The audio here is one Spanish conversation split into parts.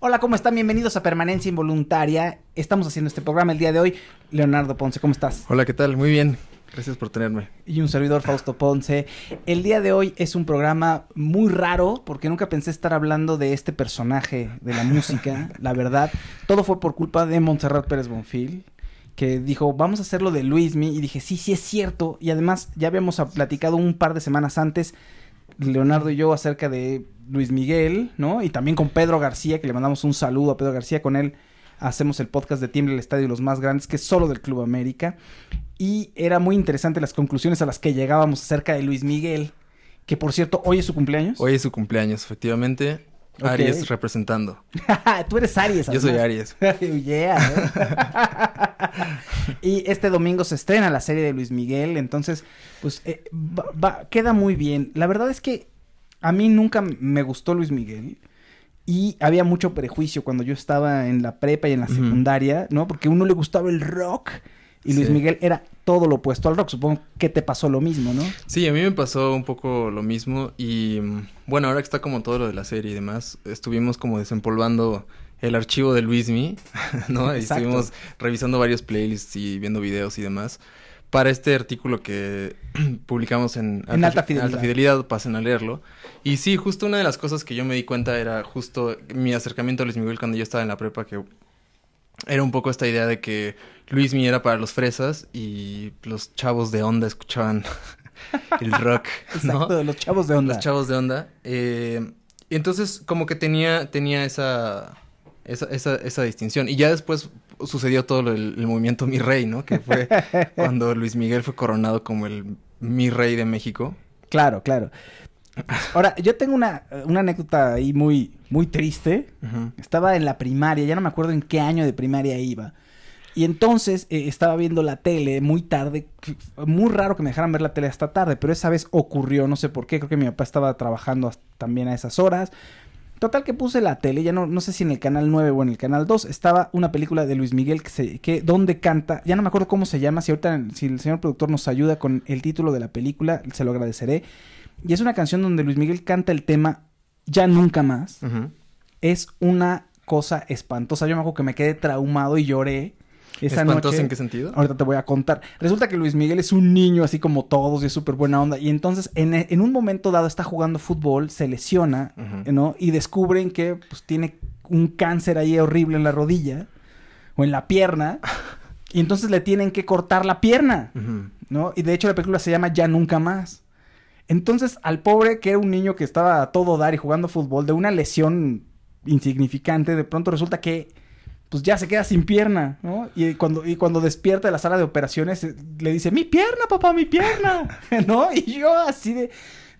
Hola, ¿cómo están? Bienvenidos a Permanencia Involuntaria. Estamos haciendo este programa el día de hoy. Leonardo Ponce, ¿cómo estás? Hola, ¿qué tal? Muy bien. Gracias por tenerme. Y un servidor, Fausto Ponce. El día de hoy es un programa muy raro porque nunca pensé estar hablando de este personaje de la música, la verdad. Todo fue por culpa de Montserrat Pérez Bonfil que dijo, vamos a hacerlo de Luismi. Y dije, sí, sí es cierto. Y además ya habíamos platicado un par de semanas antes, Leonardo y yo, acerca de Luis Miguel, ¿no? Y también con Pedro García, que le mandamos un saludo a Pedro García. Con él hacemos el podcast de Timbre el Estadio Los Más Grandes, que es solo del Club América. Y era muy interesante las conclusiones a las que llegábamos acerca de Luis Miguel, que por cierto, hoy es su cumpleaños. Hoy es su cumpleaños, efectivamente. Aries representando. Tú eres Aries. Yo soy Aries. Eh. y este domingo se estrena la serie de Luis Miguel, entonces, pues, eh, queda muy bien. La verdad es que a mí nunca me gustó Luis Miguel. Y había mucho prejuicio cuando yo estaba en la prepa y en la secundaria, ¿no? Porque a uno le gustaba el rock y Luis Miguel era todo lo opuesto al rock. Supongo que te pasó lo mismo, ¿no? Sí, a mí me pasó un poco lo mismo y mm, bueno, ahora que está como todo lo de la serie y demás, estuvimos como desempolvando el archivo de Luis Luismi, ¿no? Y estuvimos revisando varios playlists y viendo videos y demás para este artículo que publicamos en, alta, fidelidad. alta, fidelidad. pasen a leerlo. Y sí, justo una de las cosas que yo me di cuenta era justo mi acercamiento a Luis Miguel cuando yo estaba en la prepa, que era un poco esta idea de que Luis Miguel era para los fresas y los chavos de onda escuchaban el rock. ¿no? Exacto, los chavos de onda. Los chavos de onda. Eh, entonces, como que tenía, tenía esa, esa distinción. Y ya después sucedió todo el, movimiento Mi Rey, ¿no? Que fue cuando Luis Miguel fue coronado como el Mi Rey de México. Claro, claro. Ahora, yo tengo una, anécdota ahí muy, muy triste. Estaba en la primaria, ya no me acuerdo en qué año de primaria iba. Y entonces eh, estaba viendo la tele muy tarde. Muy raro que me dejaran ver la tele hasta tarde, pero esa vez ocurrió, no sé por qué. Creo que mi papá estaba trabajando también a esas horas. Total que puse la tele, ya no, no sé si en el canal 9 o en el canal 2, estaba una película de Luis Miguel que, que donde canta, ya no me acuerdo cómo se llama, si ahorita si el señor productor nos ayuda con el título de la película, se lo agradeceré. Y es una canción donde Luis Miguel canta el tema Ya nunca más. Es una cosa espantosa, yo me acuerdo que me quedé traumado y lloré esa en qué sentido? Ahorita te voy a contar. Resulta que Luis Miguel es un niño así como todos y es súper buena onda. Y entonces, en, un momento dado, está jugando fútbol, se lesiona, ¿no? Y descubren que pues, tiene un cáncer ahí horrible en la rodilla o en la pierna. Y entonces le tienen que cortar la pierna, ¿no? Y de hecho, la película se llama Ya Nunca Más. Entonces, al pobre, que era un niño que estaba a todo dar y jugando fútbol, de una lesión insignificante, de pronto resulta que pues ya se queda sin pierna, ¿no? Y cuando, y cuando despierta de la sala de operaciones, eh, le dice, mi pierna, papá, mi pierna, ¿no? Y yo así de,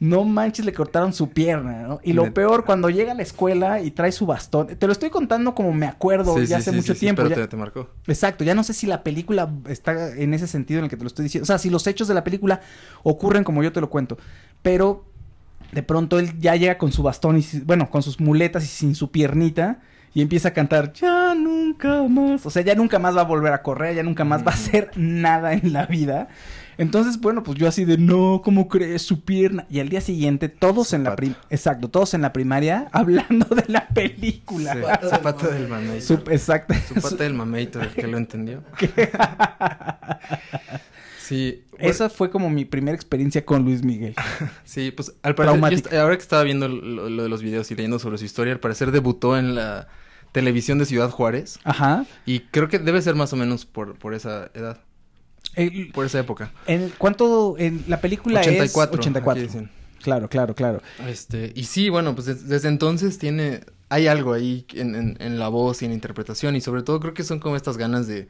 no manches, le cortaron su pierna, ¿no? Y lo peor, cuando llega a la escuela y trae su bastón, te lo estoy contando como me acuerdo ya hace mucho tiempo. Exacto, ya no sé si la película está en ese sentido en el que te lo estoy diciendo, o sea, si los hechos de la película ocurren como yo te lo cuento, pero de pronto él ya llega con su bastón y, bueno, con sus muletas y sin su piernita y empieza a cantar, ya nunca más. O sea, ya nunca más va a volver a correr, ya nunca más va a hacer nada en la vida. Entonces, bueno, pues yo así de, no, ¿cómo crees su pierna? Y al día siguiente, todos en la primaria, exacto, todos en la primaria hablando de la película. Sí, Zapata del Mameito. Su exacto. Zapata del mameito el que lo entendió. sí. Esa fue como mi primera experiencia con Luis Miguel. sí, pues al parecer, ahora que estaba viendo lo de los videos y leyendo sobre su historia, al parecer debutó en la televisión de Ciudad Juárez. Ajá. Y creo que debe ser más o menos por, por esa edad. por esa época. ¿Cuánto? En la película 84, es 84. Claro, claro, claro. Este, y sí, bueno, pues desde entonces tiene. Hay algo ahí en, la voz y en la interpretación. Y sobre todo creo que son como estas ganas de.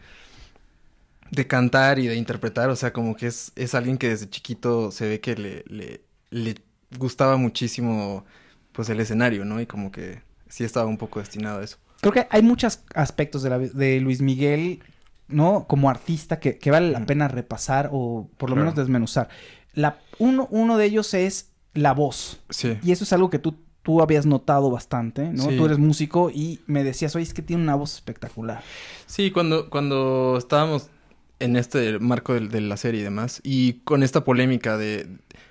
de cantar y de interpretar. O sea, como que es, es alguien que desde chiquito se ve que le, le, le gustaba muchísimo. Pues el escenario, ¿no? Y como que sí estaba un poco destinado a eso creo que hay muchos aspectos de, Luis Miguel, ¿no? Como artista que, vale la pena repasar o por lo menos desmenuzar. La, uno, uno de ellos es la voz. Sí. Y eso es algo que tú tú habías notado bastante, ¿no? Tú eres músico y me decías, oye, es que tiene una voz espectacular. Sí, cuando, cuando estábamos en este marco de, la serie y demás, y con esta polémica de...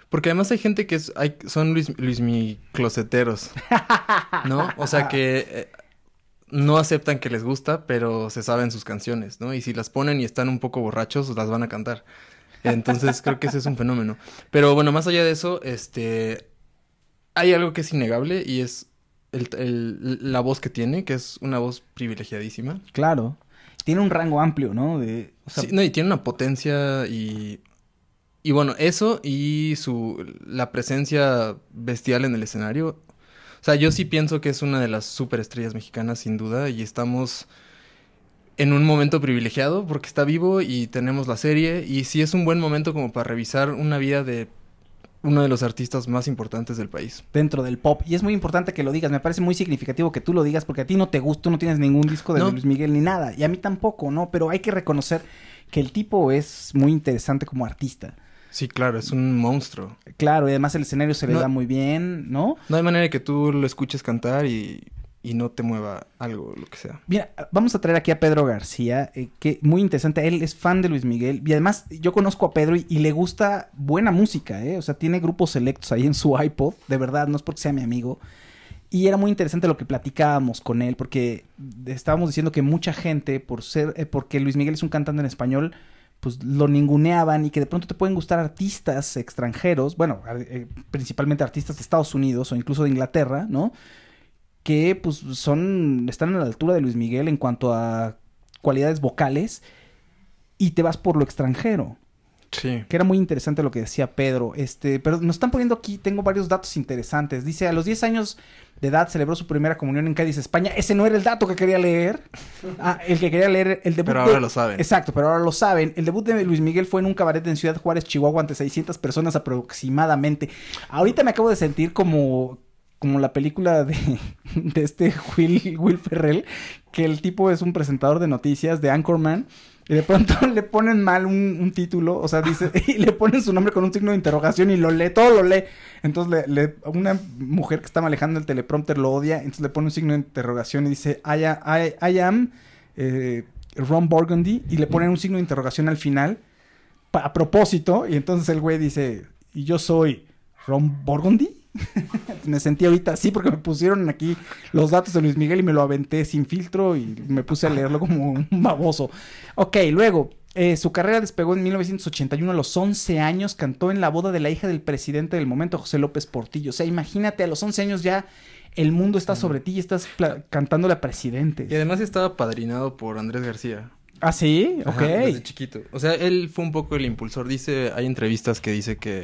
Porque además hay gente que es, hay, son Luis, Luis mi closeteros, ¿no? O sea que eh, no aceptan que les gusta, pero se saben sus canciones, ¿no? Y si las ponen y están un poco borrachos, las van a cantar. Entonces creo que ese es un fenómeno. Pero bueno, más allá de eso, este, hay algo que es innegable y es la voz que tiene, que es una voz privilegiadísima. Claro. Tiene un rango amplio, ¿no? De, sí, no, y tiene una potencia y... Y bueno, eso y su la presencia bestial en el escenario o sea, yo sí pienso que es una de las superestrellas mexicanas, sin duda, y estamos en un momento privilegiado porque está vivo y tenemos la serie y sí es un buen momento como para revisar una vida de uno de los artistas más importantes del país. Dentro del pop. Y es muy importante que lo digas. Me parece muy significativo que tú lo digas porque a ti no te gusta, no tienes ningún disco de Luis Miguel ni nada. Y a mí tampoco, ¿no? Pero hay que reconocer que el tipo es muy interesante como artista. Sí, claro, es un monstruo. Claro, y además el escenario se le da muy bien, ¿no? No hay manera de que tú lo escuches cantar y, no te mueva algo, lo que sea. Mira, vamos a traer aquí a Pedro García, eh, que muy interesante, él es fan de Luis Miguel y además yo conozco a Pedro y, le gusta buena música, ¿eh? O sea, tiene grupos selectos ahí en su iPod, de verdad, no es porque sea mi amigo. Y era muy interesante lo que platicábamos con él, porque estábamos diciendo que mucha gente, por ser, eh, porque Luis Miguel es un cantante en español, pues lo ninguneaban y que de pronto te pueden gustar artistas extranjeros, bueno, eh, principalmente artistas de Estados Unidos o incluso de Inglaterra, ¿no? Que pues son, están a la altura de Luis Miguel en cuanto a cualidades vocales y te vas por lo extranjero. Que era muy interesante lo que decía Pedro. Este, pero nos están poniendo aquí, tengo varios datos interesantes. Dice, a los 10 años de edad celebró su primera comunión en Cádiz, España. Ese no era el dato que quería leer. Ah, el que quería leer el debut. Pero ahora lo saben. Exacto, pero ahora lo saben. El debut de Luis Miguel fue en un cabaret en Ciudad Juárez, Chihuahua, ante 600 personas aproximadamente. Ahorita me acabo de sentir como como la película de, de este Will, Will Ferrell, que el tipo es un presentador de noticias de Anchorman y de pronto le ponen mal un, un, título, o sea, dice, y le ponen su nombre con un signo de interrogación y lo lee, todo lo lee. Entonces, le, le una mujer que estaba alejando el teleprompter lo odia, entonces le pone un signo de interrogación y dice, I, am, I, I am eh, Ron Burgundy, y le ponen un signo de interrogación al final, a propósito, y entonces el güey dice, y yo soy Ron Burgundy. me sentí ahorita así porque me pusieron aquí los datos de Luis Miguel y me lo aventé sin filtro y me puse a leerlo como un baboso. Ok, luego, eh, su carrera despegó en 1981 a los 11 años, cantó en la boda de la hija del presidente del momento, José López Portillo. O sea, imagínate, a los 11 años ya el mundo está sobre mm. ti y estás cantando la presidente. Y además estaba padrinado por Andrés García. Ah, sí, ok. desde chiquito. O sea, él fue un poco el impulsor. Dice, hay entrevistas que dice que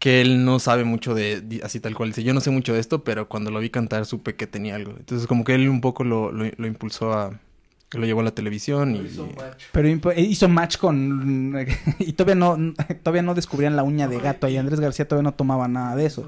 que él no sabe mucho de, así tal cual. Dice, yo no sé mucho de esto, pero cuando lo vi cantar supe que tenía algo. Entonces como que él un poco lo, lo, impulsó a, que lo llevó a la televisión y... Pero eh, hizo match con... y todavía no, todavía no descubrían la uña de gato y Andrés García todavía no tomaba nada de eso.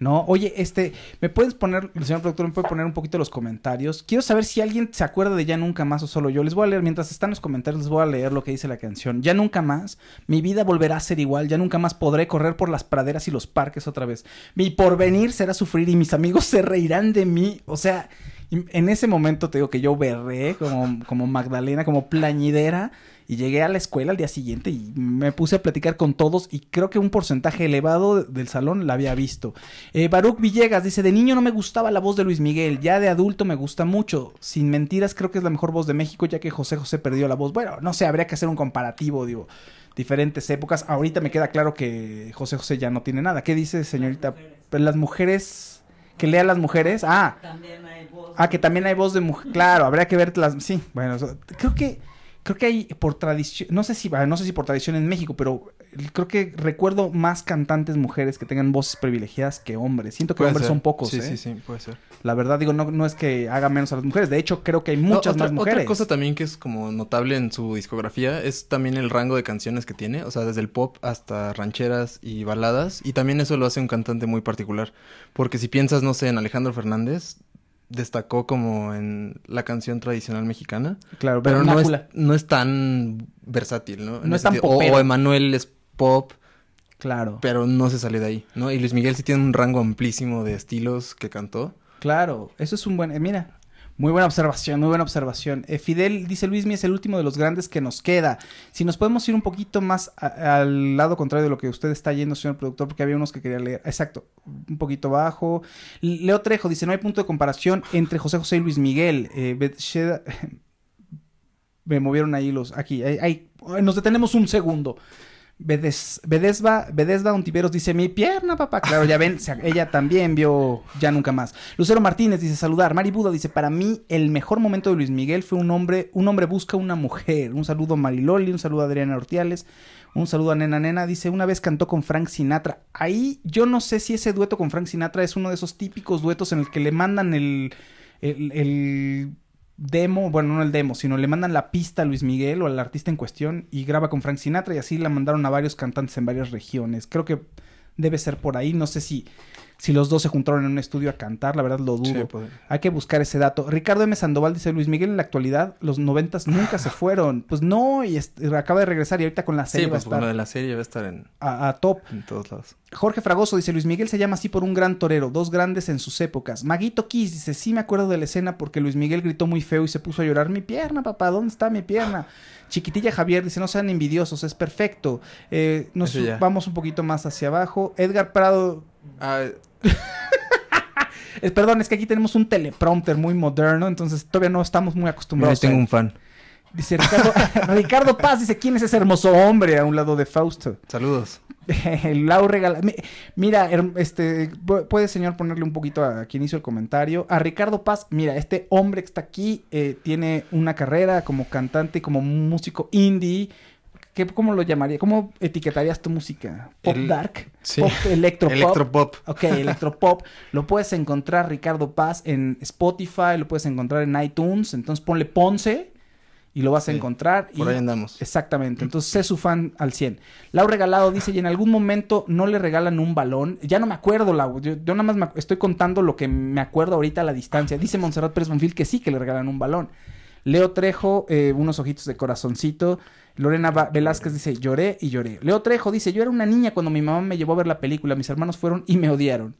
¿No? Oye, este, ¿me puedes poner, el señor productor, me puede poner un poquito los comentarios? Quiero saber si alguien se acuerda de Ya Nunca Más o solo yo. Les voy a leer, mientras están los comentarios, les voy a leer lo que dice la canción. Ya Nunca Más, mi vida volverá a ser igual, ya nunca más podré correr por las praderas y los parques otra vez. Mi porvenir será sufrir y mis amigos se reirán de mí. O sea, en ese momento te digo que yo berré como, como Magdalena, como plañidera. Y llegué a la escuela al día siguiente y me puse a platicar con todos y creo que un porcentaje elevado del salón la había visto. Eh, Baruch Villegas dice, de niño no me gustaba la voz de Luis Miguel, ya de adulto me gusta mucho. Sin mentiras creo que es la mejor voz de México ya que José José perdió la voz. Bueno, no sé, habría que hacer un comparativo, digo, diferentes épocas. Ahorita me queda claro que José José ya no tiene nada. ¿Qué dice señorita? Las mujeres, que lea las mujeres. Ah. También Ah, que también hay voz de mujer. Claro, habría que ver las. Sí, bueno, creo que. Creo que hay por tradición, no sé si no sé si por tradición en México, pero creo que recuerdo más cantantes mujeres que tengan voces privilegiadas que hombres. Siento que hombres son pocos. Sí, ¿eh? sí, sí, puede ser. La verdad digo, no, no es que haga menos a las mujeres. De hecho, creo que hay muchas más mujeres. Otra cosa también que es como notable en su discografía es también el rango de canciones que tiene. O sea, desde el pop hasta rancheras y baladas. Y también eso lo hace un cantante muy particular. Porque si piensas, no sé, en Alejandro Fernández, destacó como en la canción tradicional mexicana. Claro, pero, no es, no, tan versátil, ¿no? no es tan o, o, Emanuel es pop. Claro. Pero no se salió de ahí, ¿no? Y Luis Miguel sí tiene un rango amplísimo de estilos que cantó. Claro, eso es un buen... Eh, mira, muy buena observación, muy buena observación. Eh, Fidel dice Luis, Luismi es el último de los grandes que nos queda. Si nos podemos ir un poquito más al lado contrario de lo que usted está yendo, señor productor, porque había unos que quería leer. Exacto, un poquito bajo. Leo Trejo dice no hay punto de comparación entre José José y Luis Miguel. Eh, me movieron ahí los. Aquí, ahí. Nos detenemos un segundo. Bedesba, un Ontiveros dice, mi pierna, papá. Claro, ya ven, ella también vio Ya Nunca Más. Lucero Martínez dice, saludar. Mari Buda dice, para mí el mejor momento de Luis Miguel fue un hombre, un hombre busca una mujer. Un saludo a Mariloli, un saludo a Adriana Ortiales, un saludo a Nena Nena. Dice, una vez cantó con Frank Sinatra. Ahí yo no sé si ese dueto con Frank Sinatra es uno de esos típicos duetos en el que le mandan el... El, el, demo, bueno, no el demo, sino le mandan la pista a Luis Miguel o al artista en cuestión y graba con Frank Sinatra y así la mandaron a varios cantantes en varias regiones. Creo que debe ser por ahí, no sé si si los dos se juntaron en un estudio a cantar, la verdad lo dudo. Pues. Hay que buscar ese dato. Ricardo M. Sandoval dice, Luis Miguel en la actualidad, los noventas nunca se fueron. Pues no, y acaba de regresar y ahorita con la serie. va a pues, estar de la serie va a estar en... A, top. En todos lados. Jorge Fragoso dice, Luis Miguel se llama así por un gran torero, dos grandes en sus épocas. Maguito Kiss dice, sí me acuerdo de la escena porque Luis Miguel gritó muy feo y se puso a llorar, mi pierna, papá, ¿dónde está mi pierna? Chiquitilla Javier dice, no sean envidiosos, es perfecto. Eh, nos vamos un poquito más hacia abajo. Edgar Prado Perdón, es que aquí tenemos un teleprompter muy moderno, entonces todavía no estamos muy acostumbrados. Yo tengo un fan. Dice Ricardo, Paz, dice, ¿quién es ese hermoso hombre a un lado de Fausto? Saludos. Lau regala... Mira, este, puede señor ponerle un poquito a quien hizo el comentario. A Ricardo Paz, mira, este hombre que está aquí eh, tiene una carrera como cantante y como músico indie ¿Qué, ¿Cómo lo llamaría? ¿Cómo etiquetarías tu música? ¿Pop dark? Sí. ¿Pop electropop? electropop. Ok, electropop. lo puedes encontrar, Ricardo Paz, en Spotify, lo puedes encontrar en iTunes. Entonces ponle Ponce y lo vas a encontrar. Por ahí andamos. Exactamente. Entonces, sé su fan al 100. Lau Regalado dice, y en algún momento no le regalan un balón. Ya no me acuerdo, Lau. Yo, nada más estoy contando lo que me acuerdo ahorita a la distancia. Dice Montserrat Pérez Bonfil que sí, que le regalan un balón. Leo Trejo, eh, unos ojitos de corazoncito. Lorena Velázquez dice, lloré y lloré. Leo Trejo dice, yo era una niña cuando mi mamá me llevó a ver la película, mis hermanos fueron y me odiaron.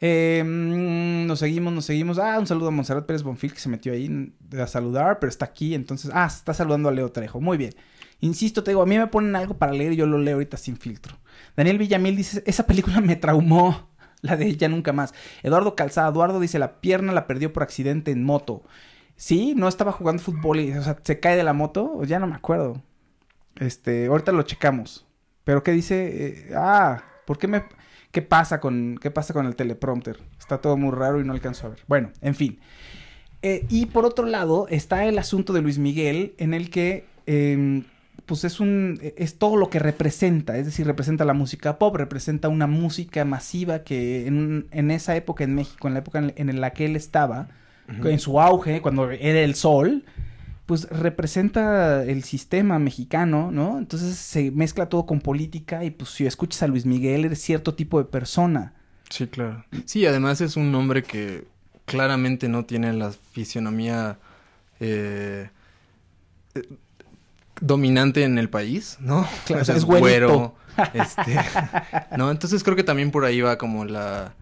Em, nos seguimos, nos seguimos. Ah, un saludo a Monserrat Pérez Bonfil que se metió ahí a saludar, pero está aquí, entonces, ah, está saludando a Leo Trejo. Muy bien. Insisto, te digo, a mí me ponen algo para leer y yo lo leo ahorita sin filtro. Daniel Villamil dice, esa película me traumó. La de ella nunca más. Eduardo Calzada, Eduardo dice, la pierna la perdió por accidente en moto. Sí, no estaba jugando fútbol y, se cae de la moto, ya no me acuerdo. Este, ahorita lo checamos. Pero ¿qué dice? Eh, ah, ¿por qué me qué pasa con qué pasa con el teleprompter? Está todo muy raro y no alcanzo a ver. Bueno, en fin. Eh, y por otro lado está el asunto de Luis Miguel en el que em, pues es un es todo lo que representa, es decir, representa la música pop, representa una música masiva que en, esa época en México, en la época en la que él estaba, en su auge, cuando era el sol, pues representa el sistema mexicano, ¿no? Entonces se mezcla todo con política y pues si escuchas a Luis Miguel eres cierto tipo de persona. Sí, claro. Sí, además es un hombre que claramente no tiene la fisionomía eh, eh, dominante en el país, ¿no? Claro, es güero. Este, ¿no? Entonces creo que también por ahí va como la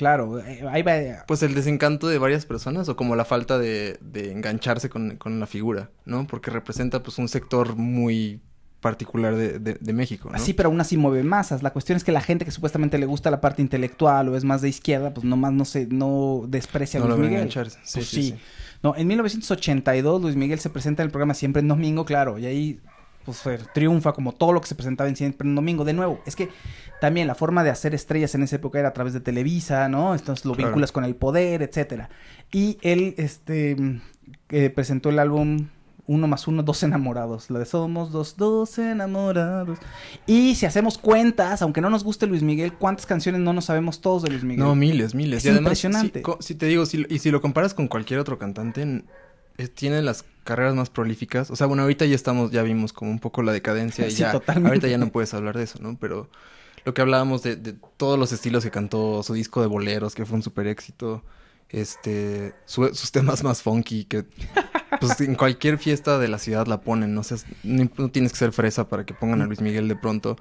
Claro, eh, ahí eh, Pues el desencanto de varias personas o como la falta de, engancharse con, con, la figura, ¿no? Porque representa pues un sector muy particular de, México. ¿no? Sí, pero aún así mueve masas. La cuestión es que la gente que supuestamente le gusta la parte intelectual o es más de izquierda, pues nomás no se, no desprecia a no Luis Miguel. Engancharse. Pues sí, sí. No, en 1982 Luis Miguel se presenta en el programa Siempre en Domingo, claro, y ahí pues eh, triunfa como todo lo que se presentaba en Siempre en Domingo. De nuevo, es que también la forma de hacer estrellas en esa época era a través de Televisa, ¿no? Entonces lo vinculas con el poder, etcétera. Y él, este, eh, presentó el álbum uno más uno, dos enamorados. La de somos dos, dos enamorados. Y si hacemos cuentas, aunque no nos guste Luis Miguel, ¿cuántas canciones no nos sabemos todos de Luis Miguel? No, miles, miles. Es impresionante. Si, te digo, y si lo comparas con cualquier otro cantante, eh, tiene las carreras más prolíficas. O sea, bueno, ahorita ya estamos, ya vimos como un poco la decadencia y ya. Ahorita ya no puedes hablar de eso, ¿no? Pero lo que hablábamos de, de, todos los estilos que cantó, su disco de boleros, que fue un super éxito. Este, sus temas más funky, que pues en cualquier fiesta de la ciudad la ponen, no, o sea, no tienes que ser fresa para que pongan a Luis Miguel de pronto.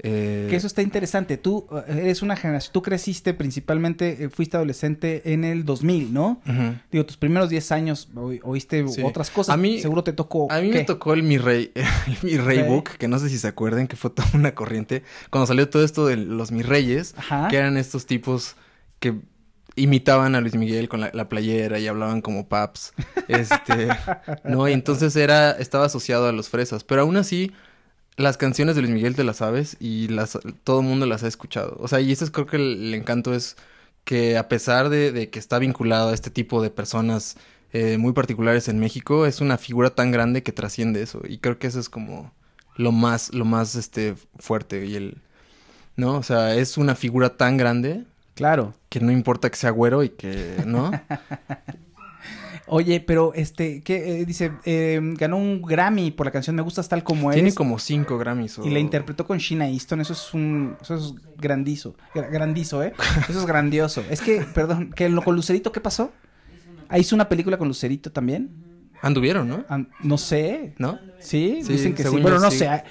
Eh, que eso está interesante. Tú eh, eres una generación, tú creciste principalmente, eh, fuiste adolescente en el 2000, ¿no? Digo, tus primeros 10 años oíste otras cosas. A mí, seguro te tocó. A mí me tocó el Mi Rey, Mi Rey Book, que no sé si se acuerdan, que fue toda una corriente. Cuando salió todo esto de los Mi Reyes, que eran estos tipos que imitaban a Luis Miguel con la, playera y hablaban como paps. Este, ¿no? Y entonces era, estaba asociado a los fresas. Pero aún así las canciones de Luis Miguel te las sabes y las, todo el mundo las ha escuchado. O sea, y eso es creo que el, encanto es que a pesar de, de, que está vinculado a este tipo de personas eh, muy particulares en México, es una figura tan grande que trasciende eso. Y creo que eso es como lo más, lo más este, fuerte y el... ¿No? O sea, es una figura tan grande. Claro. Que no importa que sea güero y que... ¿No? Oye, pero este, ¿qué eh, dice? Eh, ganó un Grammy por la canción Me gustas tal como es. Tiene como cinco Grammys. Y la interpretó con Sheena Easton. Eso es un, eso es grandizo, grandizo, ¿eh? Eso es grandioso. Es que, perdón, que lo con Lucerito, ¿qué pasó? Ah, hizo una película con Lucerito también. Anduvieron, ¿no? no sé. ¿No? Sí, dicen que sí. Bueno, no sé.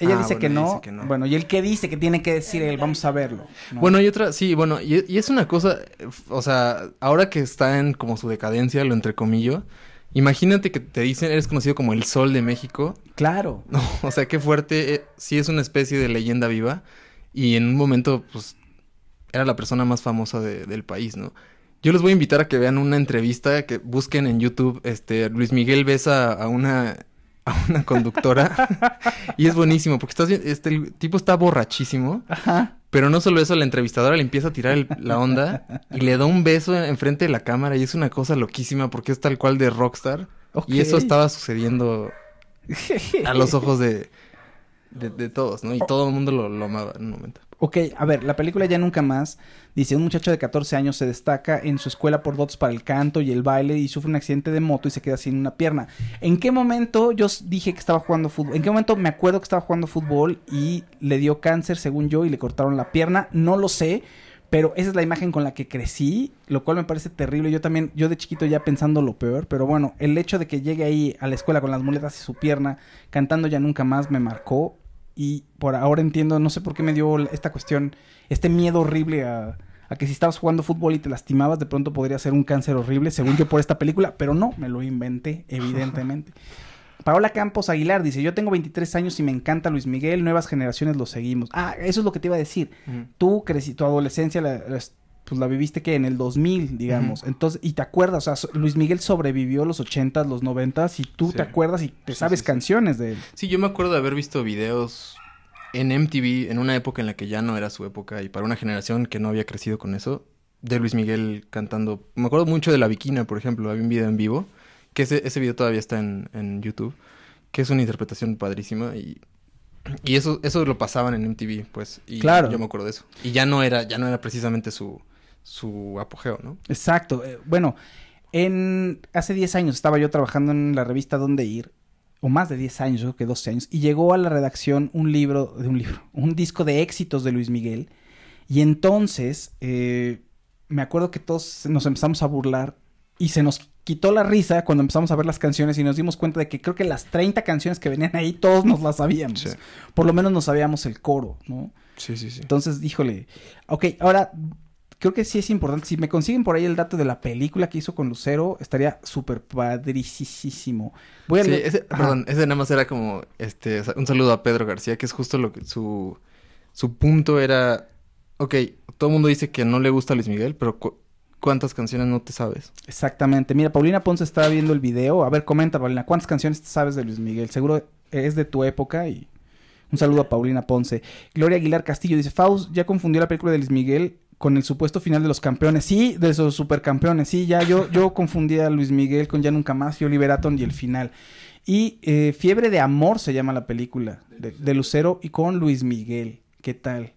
Ella dice que no. bueno, y el qué dice que tiene que decir él, vamos a verlo. Bueno, y otra, sí, bueno, y, es una cosa, o sea, ahora que está en como su decadencia, lo entre comillas. imagínate que te dicen, eres conocido como el sol de México. Claro. o sea, qué fuerte, eh, sí es una especie de leyenda viva y en un momento, pues, era la persona más famosa del país, ¿no? Yo les voy a invitar a que vean una entrevista que busquen en YouTube. Este Luis Miguel besa a una a una conductora y es buenísimo porque estás este el tipo está borrachísimo. Pero no solo eso, la entrevistadora le empieza a tirar la onda y le da un beso enfrente de la cámara y es una cosa loquísima porque es tal cual de rockstar. Y eso estaba sucediendo a los ojos de, de, todos, ¿no? Y todo el mundo lo, lo amaba en un momento. Ok, a ver, la película ya nunca más dice, un muchacho de 14 años se destaca en su escuela por dotes para el canto y el baile y sufre un accidente de moto y se queda sin una pierna. ¿En qué momento yo dije que estaba jugando fútbol? ¿En qué momento me acuerdo que estaba jugando fútbol y le dio cáncer, según yo, y le cortaron la pierna? No lo sé, pero esa es la imagen con la que crecí, lo cual me parece terrible. Yo también, yo de chiquito ya pensando lo peor, pero bueno, el hecho de que llegue ahí a la escuela con las muletas y su pierna, cantando ya nunca más, me marcó y por ahora entiendo, no sé por qué me dio esta cuestión, este miedo horrible a, que si estabas jugando fútbol y te lastimabas, de pronto podría ser un cáncer horrible, según yo por esta película, pero no, me lo inventé, evidentemente. Paola Campos Aguilar dice, yo tengo 23 años y me encanta Luis Miguel, nuevas generaciones lo seguimos. Ah, eso es lo que te iba a decir. Tú creciste tu adolescencia la, pues la viviste que en el 2000, digamos. Entonces, y te acuerdas, o sea, Luis Miguel sobrevivió los 80 los 90 y tú te acuerdas y te sabes canciones de él. Sí, yo me acuerdo de haber visto videos en MTV en una época en la que ya no era su época y para una generación que no había crecido con eso, de Luis Miguel cantando. Me acuerdo mucho de La Viquina, por ejemplo, había un video en vivo, que ese, video todavía está en, YouTube, que es una interpretación padrísima y y eso, eso lo pasaban en MTV, pues. Y claro. Yo me acuerdo de eso. Y ya no era, ya no era precisamente su, su apogeo, ¿no? Exacto. Eh, bueno, en hace 10 años estaba yo trabajando en la revista Dónde Ir, o más de 10 años, creo que 12 años, y llegó a la redacción un libro, de un libro, un disco de éxitos de Luis Miguel, y entonces eh, me acuerdo que todos nos empezamos a burlar y se nos quitó la risa cuando empezamos a ver las canciones y nos dimos cuenta de que creo que las 30 canciones que venían ahí todos nos las sabíamos. Por lo menos nos sabíamos el coro, ¿no? Sí, sí, sí. Entonces, híjole. Ok, ahora creo que sí es importante. Si me consiguen por ahí el dato de la película que hizo con Lucero, estaría súper padricísimo. Voy a sí, perdón, ese nada más era como este, un saludo a Pedro García, que es justo lo que su, su punto era. Ok, todo el mundo dice que no le gusta Luis Miguel, pero ¿cuántas canciones no te sabes? Exactamente. Mira, Paulina Ponce estaba viendo el video. A ver, comenta, Paulina, ¿cuántas canciones sabes de Luis Miguel? Seguro es de tu época y. Un saludo a Paulina Ponce. Gloria Aguilar Castillo dice, Faust ya confundió la película de Luis Miguel con el supuesto final de los campeones. Sí, de esos supercampeones. Sí, ya yo, yo confundía a Luis Miguel con Ya Nunca Más y Oliver y el final. Y eh, Fiebre de Amor se llama la película de, Lucero y con Luis Miguel. ¿Qué tal?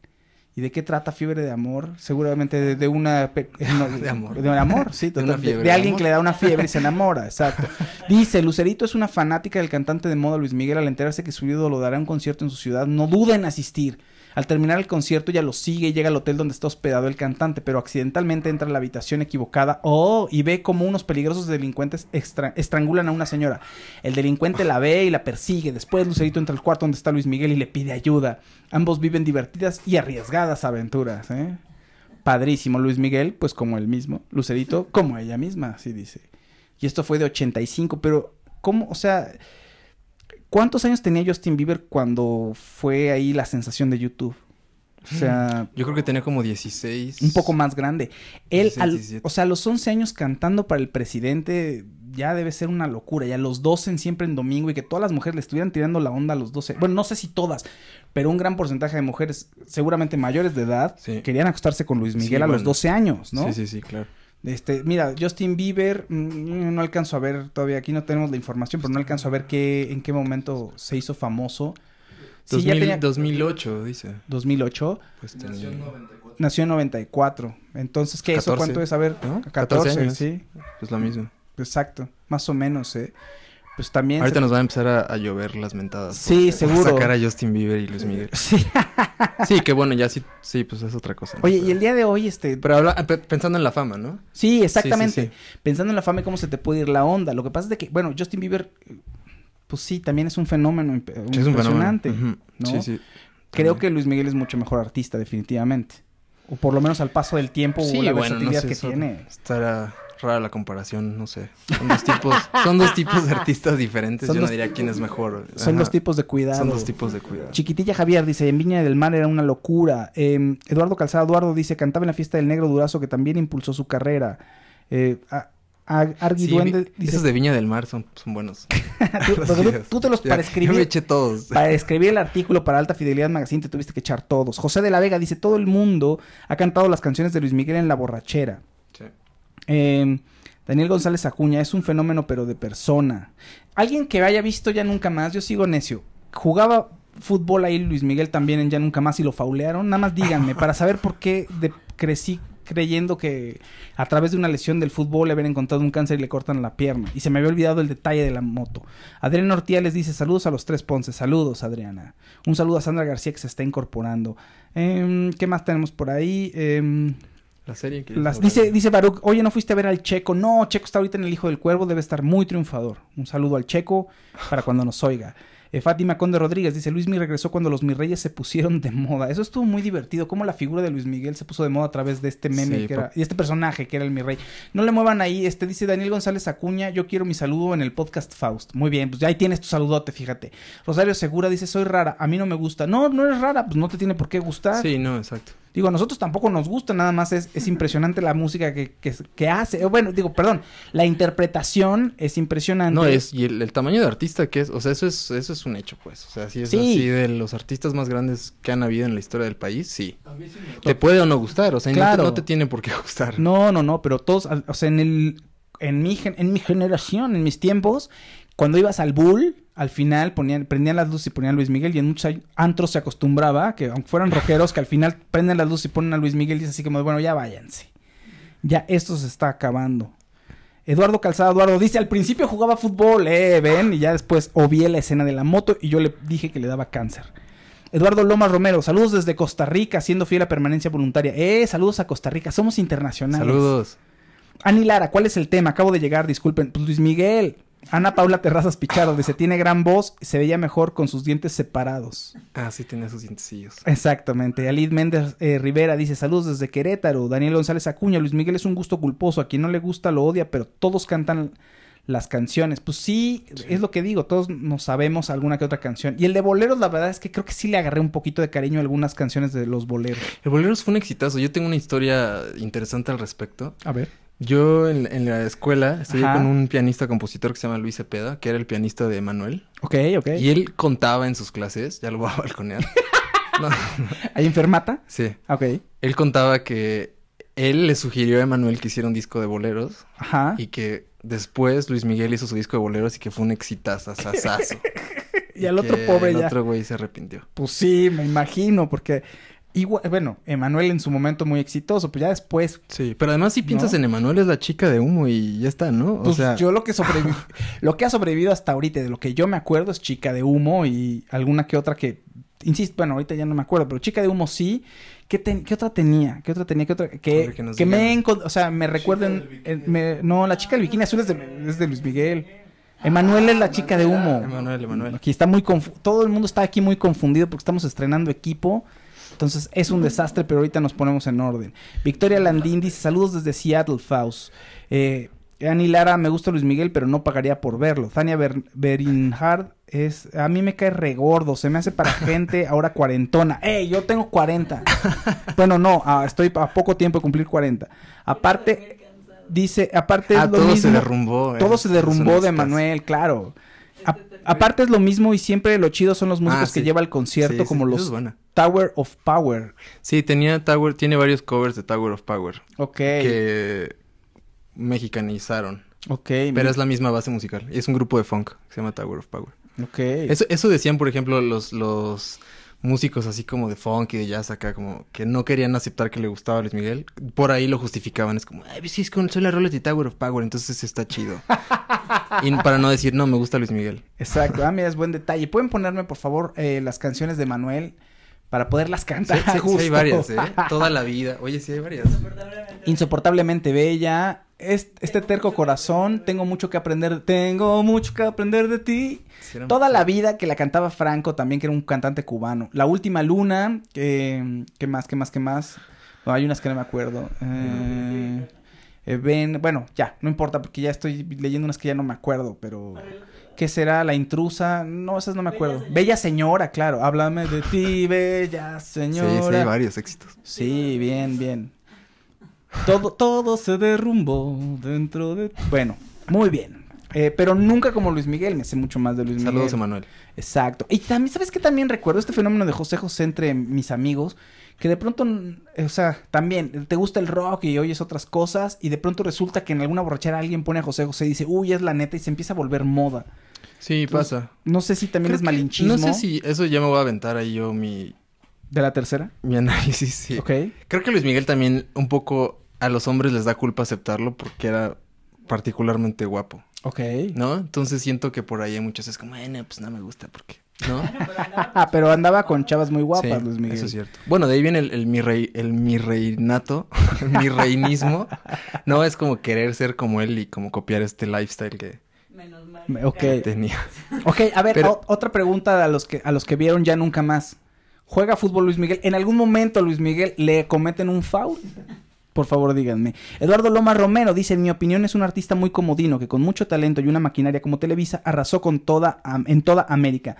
¿Y de qué trata Fiebre de Amor? Seguramente de, una... de, amor. De amor, sí. de, alguien que le da una fiebre y se enamora, exacto. Dice, Lucerito es una fanática del cantante de moda Luis Miguel al enterarse que su lo dará un concierto en su ciudad. No duden en asistir. Al terminar el concierto ya lo sigue y llega al hotel donde está hospedado el cantante, pero accidentalmente entra a la habitación equivocada oh, y ve como unos peligrosos delincuentes estrangulan a una señora. El delincuente la ve y la persigue. Después Lucerito entra al cuarto donde está Luis Miguel y le pide ayuda. Ambos viven divertidas y arriesgadas aventuras. ¿eh? Padrísimo Luis Miguel, pues como él mismo. Lucerito, como ella misma, así dice. Y esto fue de 85, pero ¿cómo? O sea... ¿Cuántos años tenía Justin Bieber cuando fue ahí la sensación de YouTube? O sea... Yo creo que tenía como 16. Un poco más grande. Él, o sea, los 11 años cantando para el presidente ya debe ser una locura. Ya los 12 siempre en domingo y que todas las mujeres le estuvieran tirando la onda a los 12. Bueno, no sé si todas, pero un gran porcentaje de mujeres, seguramente mayores de edad, querían acostarse con Luis Miguel a los 12 años, ¿no? Sí, sí, sí, claro. Este, mira, Justin Bieber, mm, mm, no alcanzo a ver todavía, aquí no tenemos la información, pero no alcanzo a ver qué, en qué momento se hizo famoso. Sí, tenía... 2008, dice. 2008. Pues Nació en 94. Nació en 94. Entonces, ¿qué? ¿Eso cuánto es? A ver, 14, sí. Pues lo mismo. Exacto, más o menos, ¿eh? pues también... Ahorita nos va a empezar a, llover las mentadas. Sí, seguro. A sacar a Justin Bieber y Luis Miguel. Sí. que bueno, ya sí, sí, pues es otra cosa. Oye, y el día de hoy este... Pero pensando en la fama, ¿no? Sí, exactamente. pensando en la fama y cómo se te puede ir la onda. Lo que pasa es que, bueno, Justin Bieber, pues sí, también es un fenómeno impresionante. Sí, sí. Creo que Luis Miguel es mucho mejor artista, definitivamente. O por lo menos al paso del tiempo o la versatilidad que tiene. Estará rara la comparación, no sé. Son dos tipos, son dos tipos de artistas diferentes. yo no diría quién es mejor. Son dos tipos de cuidado. Son dos tipos de cuidado. Chiquitilla Javier dice, en Viña del Mar era una locura. Em, Eduardo Calzada Eduardo dice, cantaba en la fiesta del negro durazo que también impulsó su carrera. Eh, de Viña del Mar son, buenos. tú, te los para escribir. Yo eché todos. para escribir el artículo para Alta Fidelidad Magazine te tuviste que echar todos. José de la Vega dice: Todo el mundo ha cantado las canciones de Luis Miguel en la borrachera. Em, Daniel González Acuña es un fenómeno, pero de persona. Alguien que haya visto ya nunca más, yo sigo necio. Jugaba fútbol ahí Luis Miguel también en ya nunca más y lo faulearon. Nada más díganme para saber por qué crecí creyendo que a través de una lesión del fútbol le habían encontrado un cáncer y le cortan la pierna. Y se me había olvidado el detalle de la moto. Adriana Ortía les dice saludos a los tres Ponce. Saludos, Adriana. Un saludo a Sandra García que se está incorporando. Em, ¿Qué más tenemos por ahí? Em, la serie que Las, dice, dice Baruch, oye, ¿no fuiste a ver al Checo? No, Checo está ahorita en El Hijo del Cuervo, debe estar muy triunfador. Un saludo al Checo para cuando nos oiga. Eh, Fátima Conde Rodríguez dice, Luis Miguel regresó cuando los Mirreyes se pusieron de moda. Eso estuvo muy divertido, cómo la figura de Luis Miguel se puso de moda a través de este meme y este personaje que era el mi rey. No le muevan ahí, este dice Daniel González Acuña, yo quiero mi saludo en el podcast Faust. Muy bien, pues ya ahí tienes tu saludote, fíjate. Rosario Segura dice, soy rara, a mí no me gusta. No, no eres rara, pues no te tiene por qué gustar. Sí, no, exacto. Digo, a nosotros tampoco nos gusta, nada más es, impresionante la música que, que, hace. Bueno, digo, perdón, la interpretación es impresionante. No, es, y el, tamaño de artista que es, o sea, eso es, eso es un hecho, pues. O sea, si es así de los artistas más grandes que han habido en la historia del país, sí. te puede o no gustar, o sea, no, te, tiene por qué gustar. No, no, no, pero todos, o sea, en el en mi, en mi generación, en mis tiempos, cuando ibas al Bull, al final prendían las luces y ponían a Luis Miguel y en muchos antros se acostumbraba que aunque fueran rojeros que al final prenden las luces y ponen a Luis Miguel y así como bueno ya váyanse ya esto se está acabando Eduardo Calzada Eduardo dice al principio jugaba fútbol eh ven y ya después obvié la escena de la moto y yo le dije que le daba cáncer Eduardo Lomas Romero, saludos desde Costa Rica, siendo fiel a permanencia voluntaria. Eh, saludos a Costa Rica, somos internacionales. Saludos. Ani Lara, ¿cuál es el tema? Acabo de llegar, disculpen. Pues Luis Miguel. Ana Paula Terrazas Pichardo dice, tiene gran voz, se veía mejor con sus dientes separados. Ah, sí, tiene sus dientecillos. Exactamente. Alid Méndez eh, Rivera dice, saludos desde Querétaro. Daniel González Acuña, Luis Miguel es un gusto culposo, a quien no le gusta lo odia, pero todos cantan las canciones. Pues sí, sí, es lo que digo, todos nos sabemos alguna que otra canción. Y el de boleros, la verdad es que creo que sí le agarré un poquito de cariño a algunas canciones de los boleros. El boleros fue un exitazo. Yo tengo una historia interesante al respecto. A ver. Yo en, la escuela estudié con un pianista compositor que se llama Luis Cepeda, que era el pianista de Manuel. Ok, ok. Y él contaba en sus clases, ya lo voy a balconear. no. ¿Hay enfermata? Sí. Ok. Él contaba que él le sugirió a Manuel que hiciera un disco de boleros. Ajá. Y que después Luis Miguel hizo su disco de boleros y que fue un exitazo y, y al otro pobre ya. El otro güey se arrepintió. Pues sí, me imagino, porque Igual, bueno, Emanuel en su momento muy exitoso, pero pues ya después. Sí, pero además si piensas en Emanuel es la chica de humo y ya está, ¿no? O pues yo lo que lo que ha sobrevivido hasta ahorita, de lo que yo me acuerdo es chica de humo y alguna que otra que, insisto, bueno, ahorita ya no me acuerdo, pero chica de humo sí. ¿Qué, qué otra tenía? ¿Qué otra tenía? ¿Qué otra? Que, me o sea, me recuerden, no, la chica del bikini azul es de, de Luis Miguel. Emanuel es la chica de humo. Emanuel, Emanuel. Aquí está muy todo el mundo está aquí muy confundido porque estamos estrenando equipo entonces es un desastre, pero ahorita nos ponemos en orden. Victoria Landín dice saludos desde Seattle, Faust. Eh, Ani Lara, me gusta Luis Miguel, pero no pagaría por verlo. Tania Berinhardt Berinhard es. A mí me cae regordo, se me hace para gente ahora cuarentona. ¡Ey, yo tengo 40! bueno, no, estoy a poco tiempo de cumplir 40. Aparte, dice, aparte. Ah, todo se derrumbó. todo eh, se derrumbó de Manuel, claro. Aparte es lo mismo y siempre lo chido son los músicos ah, que lleva el concierto, como los Tower of Power. Sí, tenía Tower, tiene varios covers de Tower of Power. Ok. Que mexicanizaron. Ok. Pero es la misma base musical. Es un grupo de funk se llama Tower of Power. Ok. Eso, eso decían, por ejemplo, los, los músicos así como de funk y de jazz acá, como que no querían aceptar que le gustaba Luis Miguel, por ahí lo justificaban. Es como, ay, pues sí, es que soy la Rolette Tower of Power, entonces está chido. y para no decir, no, me gusta Luis Miguel. Exacto, ah, mira, es buen detalle. ¿Pueden ponerme, por favor, eh, las canciones de Manuel? para poderlas cantar. hay varias, ¿eh? Toda la vida. Oye, sí hay varias. Insoportablemente bella, este, terco corazón, tengo mucho que aprender, tengo mucho que aprender de ti. Toda la vida que la cantaba Franco también, que era un cantante cubano. La última luna, que, más, qué más, qué más. No, hay unas que no me acuerdo. Eh, eh bueno, ya, no importa, porque ya estoy leyendo unas que ya no me acuerdo, pero... ¿Qué será? La intrusa. No, esas no me acuerdo. Bella señora, claro. Háblame de ti, bella señora. Sí, sí, varios éxitos. Sí, bien, bien. Todo, todo se derrumbó dentro de... Bueno, muy bien. Eh, pero nunca como Luis Miguel, me sé mucho más de Luis Miguel. Saludos a Manuel. Exacto. Y también, ¿sabes qué? También recuerdo este fenómeno de José José entre mis amigos, que de pronto, eh, o sea, también te gusta el rock y oyes otras cosas, y de pronto resulta que en alguna borrachera alguien pone a José José y dice, uy, es la neta, y se empieza a volver moda. Sí, pasa. No sé si también es malinchismo. No sé si eso ya me voy a aventar ahí yo mi... ¿De la tercera? Mi análisis, sí. Ok. Creo que Luis Miguel también un poco a los hombres les da culpa aceptarlo porque era particularmente guapo. Ok. ¿No? Entonces siento que por ahí hay muchas veces como, bueno, pues no me gusta porque, ¿no? Ah, Pero andaba con chavas muy guapas, Luis Miguel. Eso es cierto. Bueno, de ahí viene el, mi rey, el mi reinato, mi reinismo. no es como querer ser como él y como copiar este lifestyle que, Menos mal. Ok. Tenía. Ok, a ver, otra pregunta a los que a los que vieron ya nunca más. ¿Juega fútbol Luis Miguel? ¿En algún momento Luis Miguel le cometen un foul? Por favor, díganme. Eduardo Loma Romero dice, en mi opinión es un artista muy comodino que con mucho talento y una maquinaria como Televisa arrasó con toda, en toda América.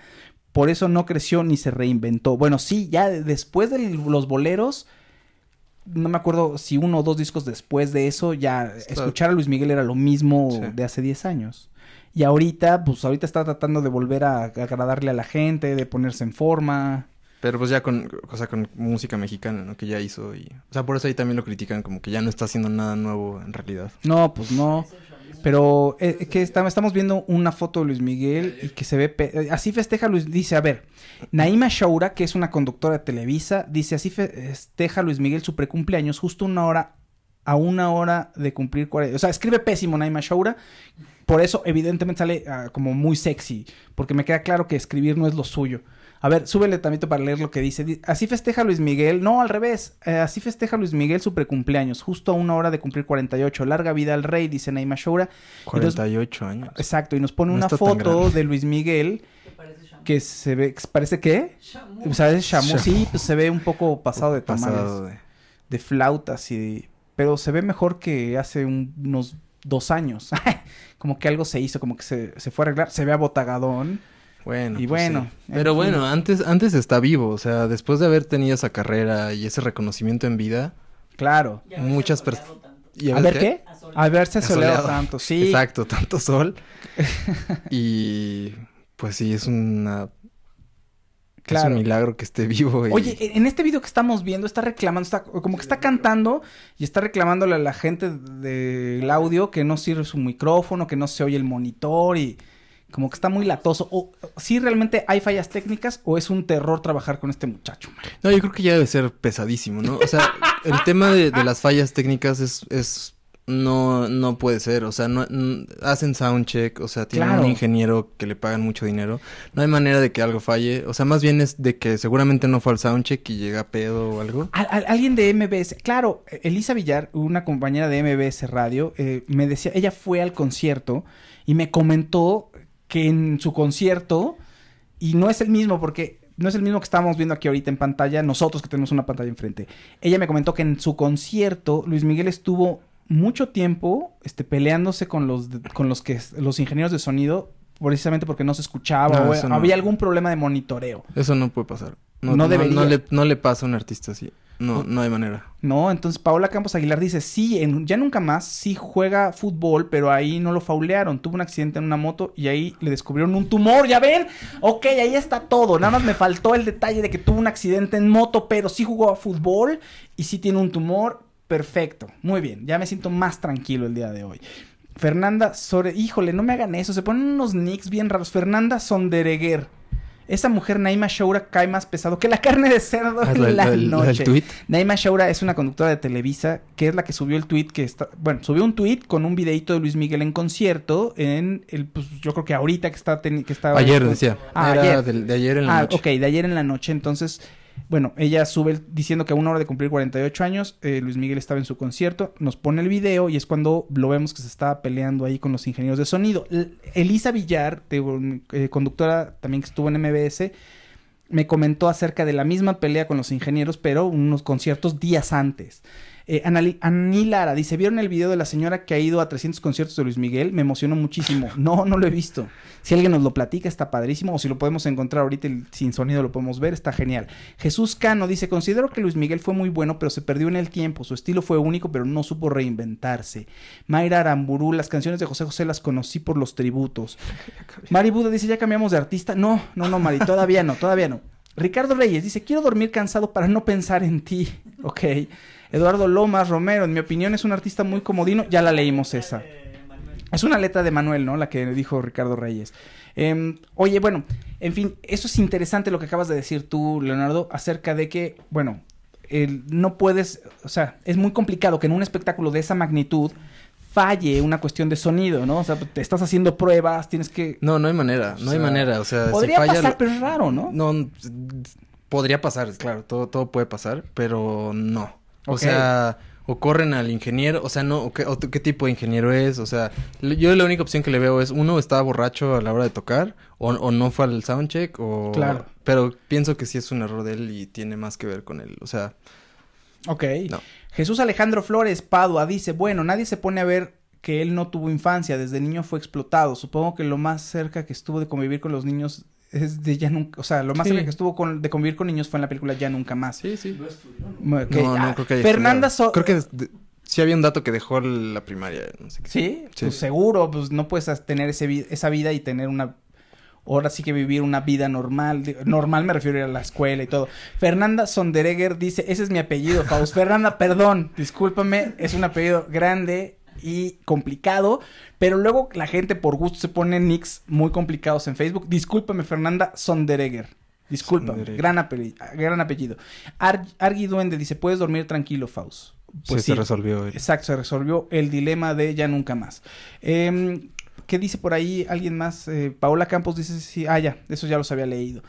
Por eso no creció ni se reinventó. Bueno, sí, ya después de los boleros, no me acuerdo si uno o dos discos después de eso, ya escuchar a Luis Miguel era lo mismo de hace 10 años. Y ahorita, pues ahorita está tratando de volver a agradarle a la gente, de ponerse en forma. Pero pues ya con, o sea, con música mexicana, Que ya hizo y... O sea, por eso ahí también lo critican, como que ya no está haciendo nada nuevo en realidad. No, pues no. Pero eh, que estamos viendo una foto de Luis Miguel y que se ve... Eh, así festeja Luis... Dice, a ver, Naima Shaura, que es una conductora de Televisa, dice, así festeja Luis Miguel su precumpleaños justo una hora a una hora de cumplir 40... O sea, escribe pésimo Naima Shaura. Por eso, evidentemente, sale ah, como muy sexy. Porque me queda claro que escribir no es lo suyo. A ver, súbele también para leer lo que dice. Así festeja Luis Miguel. No, al revés. Eh, así festeja Luis Miguel su precumpleaños, justo a una hora de cumplir 48. Larga vida al rey, dice Naima Shoura. 48 años. Exacto, y nos pone una foto de Luis Miguel que se ve, parece que, o sea, es sí, pues se ve un poco pasado de pasado de... de... flautas y, pero se ve mejor que hace unos dos años, como que algo se hizo, como que se, se fue a arreglar, se ve abotagadón. Bueno, y pues bueno. Pero bueno, antes, antes está vivo, o sea, después de haber tenido esa carrera y ese reconocimiento en vida. Claro. Muchas personas. ¿A ver qué? A verse soleado, tanto, sí. Exacto, tanto sol. y pues sí, es una Claro. un milagro que esté vivo. Oye, en este video que estamos viendo está reclamando, está, como que está cantando y está reclamándole a la gente del audio que no sirve su micrófono, que no se oye el monitor y como que está muy latoso. O si realmente hay fallas técnicas o es un terror trabajar con este muchacho. No, yo creo que ya debe ser pesadísimo, ¿no? O sea, el tema de, las fallas técnicas es, no, no puede ser. O sea, no, mm, hacen soundcheck, o sea, tienen un ingeniero que le pagan mucho dinero. No hay manera de que algo falle. O sea, más bien es de que seguramente no fue al soundcheck y llega pedo o algo. alguien de MBS, claro, Elisa Villar, una compañera de MBS Radio, eh, me decía, ella fue al concierto y me comentó que en su concierto y no es el mismo porque no es el mismo que estamos viendo aquí ahorita en pantalla, nosotros que tenemos una pantalla enfrente. Ella me comentó que en su concierto Luis Miguel estuvo mucho tiempo este, peleándose con los con los que los ingenieros de sonido precisamente porque no se escuchaba o había algún problema de monitoreo. Eso no puede pasar. No, no le pasa a un artista así. No, no hay manera. No, entonces Paola Campos Aguilar dice, sí, en, ya nunca más, sí juega fútbol, pero ahí no lo faulearon, tuvo un accidente en una moto y ahí le descubrieron un tumor, ya ven, ok, ahí está todo, nada más me faltó el detalle de que tuvo un accidente en moto, pero sí jugó a fútbol y sí tiene un tumor, perfecto, muy bien, ya me siento más tranquilo el día de hoy. Fernanda híjole, no me hagan eso, se ponen unos nicks bien raros, Fernanda Sondereguer. Esa mujer, Naima Shoura, cae más pesado que la carne de cerdo ah, en la, noche. Naima Shoura es una conductora de Televisa que es la que subió el tweet que está. Bueno, subió un tweet con un videito de Luis Miguel en concierto. En el, pues yo creo que ahorita que está. que estaba ayer, decía. Ah, De, ayer en la ah, noche. Ok, de ayer en la noche. Entonces, bueno, ella sube diciendo que a una hora de cumplir 48 años, eh, Luis Miguel estaba en su concierto, nos pone el video y es cuando lo vemos que se estaba peleando ahí con los ingenieros de sonido. Elisa Villar, eh, conductora también que estuvo en MBS, me comentó acerca de la misma pelea con los ingenieros, pero unos conciertos días antes. Eh, dice, ¿vieron el video de la señora que ha ido a 300 conciertos de Luis Miguel? Me emocionó muchísimo. No, no lo he visto. Si alguien nos lo platica, está padrísimo. O si lo podemos encontrar ahorita sin sonido, lo podemos ver, está genial. Jesús Cano dice, considero que Luis Miguel fue muy bueno, pero se perdió en el tiempo. Su estilo fue único, pero no supo reinventarse. Mayra Aramburú, las canciones de José José las conocí por los tributos. Mari Buda dice, ¿ya cambiamos de artista? No, no, no, Mari, todavía no, todavía no. Ricardo Reyes dice, quiero dormir cansado para no pensar en ti. Ok. Eduardo Lomas Romero, en mi opinión es un artista muy comodino, ya la leímos esa. Es una letra de Manuel, ¿no? La que dijo Ricardo Reyes. Em, oye, bueno, en fin, eso es interesante lo que acabas de decir tú, Leonardo, acerca de que, bueno, no puedes, o sea, es muy complicado que en un espectáculo de esa magnitud falle una cuestión de sonido, ¿no? O sea, te estás haciendo pruebas, tienes que... No, no hay manera, no hay manera, o sea... Podría pasar, pero es raro, ¿no? No, podría pasar, claro, todo, todo puede pasar, pero no. O sea, o corren al ingeniero, o sea, no, o qué, tipo de ingeniero es, o sea, yo la única opción que le veo es, uno, estaba borracho a la hora de tocar, o, o no fue al soundcheck, o... Claro. Pero pienso que sí es un error de él y tiene más que ver con él, o sea... Ok. Jesús Alejandro Flores Padua dice, bueno, nadie se pone a ver que él no tuvo infancia, desde niño fue explotado, supongo que lo más cerca que estuvo de convivir con los niños es de ya nunca, o sea, lo más que estuvo de convivir con niños fue en la película Ya Nunca Más. Sí, sí. No estudió, ¿no? no, ah, creo que haya Fernanda Creo que sí había un dato que dejó la primaria, no ¿Sí? pues seguro, pues no puedes tener ese, esa vida y tener una... Ahora sí que vivir una vida normal. Normal me refiero a la escuela y todo. Fernanda Sonderegger dice, ese es mi apellido, Faust. Fernanda, perdón, discúlpame, es un apellido grande y complicado, pero luego la gente por gusto se pone nicks muy complicados en Facebook. Discúlpame, Fernanda Sonderegger. Disculpa, gran, gran apellido. Ar Duende dice, puedes dormir tranquilo, Faust. Pues sí, se resolvió. Exacto, se resolvió el dilema de ya nunca más. Em, ¿Qué dice por ahí alguien más? Eh, Paola Campos dice, sí, ah, ya, eso ya los había leído.